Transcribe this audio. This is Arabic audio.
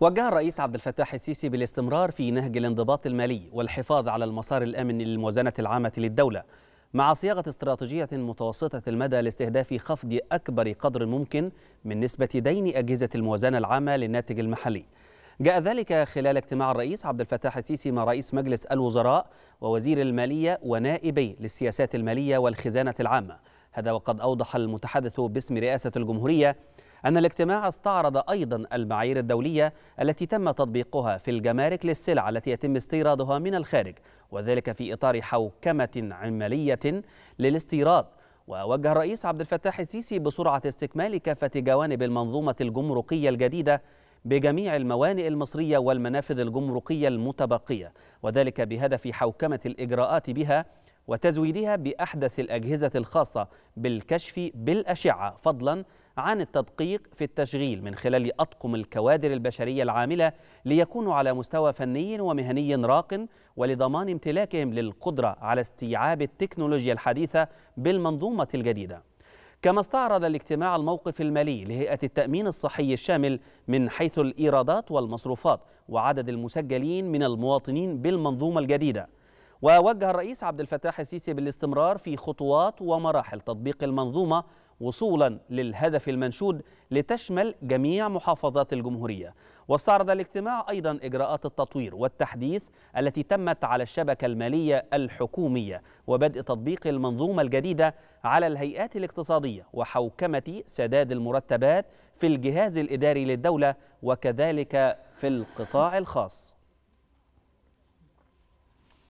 وجه الرئيس عبد الفتاح السيسي بالاستمرار في نهج الانضباط المالي والحفاظ على المسار الامن للموازنه العامه للدوله مع صياغه استراتيجيه متوسطه المدى لاستهداف خفض اكبر قدر ممكن من نسبه دين اجهزه الموازنه العامه للناتج المحلي. جاء ذلك خلال اجتماع الرئيس عبد الفتاح السيسي مع رئيس مجلس الوزراء ووزير الماليه ونائبيه للسياسات الماليه والخزانه العامه. هذا وقد اوضح المتحدث باسم رئاسه الجمهوريه أن الاجتماع استعرض أيضا المعايير الدولية التي تم تطبيقها في الجمارك للسلع التي يتم استيرادها من الخارج وذلك في إطار حوكمة عملية للاستيراد ووجه الرئيس عبد الفتاح السيسي بسرعة استكمال كافة جوانب المنظومة الجمركية الجديدة بجميع الموانئ المصرية والمنافذ الجمركية المتبقية وذلك بهدف حوكمة الإجراءات بها وتزويدها بأحدث الأجهزة الخاصة بالكشف بالأشعة فضلا عن التدقيق في التشغيل من خلال أطقم الكوادر البشرية العاملة ليكونوا على مستوى فني ومهني راق ولضمان امتلاكهم للقدرة على استيعاب التكنولوجيا الحديثة بالمنظومة الجديدة كما استعرض الاجتماع الموقف المالي لهيئة التأمين الصحي الشامل من حيث الإيرادات والمصروفات وعدد المسجلين من المواطنين بالمنظومة الجديدة ووجه الرئيس عبد الفتاح السيسي بالاستمرار في خطوات ومراحل تطبيق المنظومة وصولا للهدف المنشود لتشمل جميع محافظات الجمهورية واستعرض الاجتماع أيضا إجراءات التطوير والتحديث التي تمت على الشبكة المالية الحكومية وبدء تطبيق المنظومة الجديدة على الهيئات الاقتصادية وحوكمة سداد المرتبات في الجهاز الإداري للدولة وكذلك في القطاع الخاص